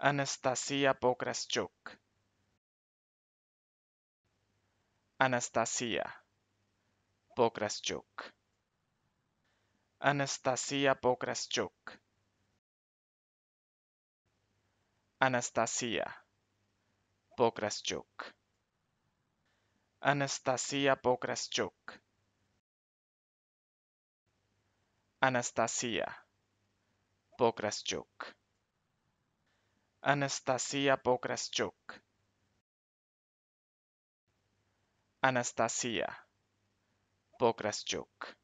Anastasia Bograschuk. Anastasia Bograschuk. Anastasia Bograschuk. Anastasia Bograschuk. Anastasia Bograschuk. Anastasia Bograschuk. Anastasia Pokraschuk. Anastasia Pokraschuk.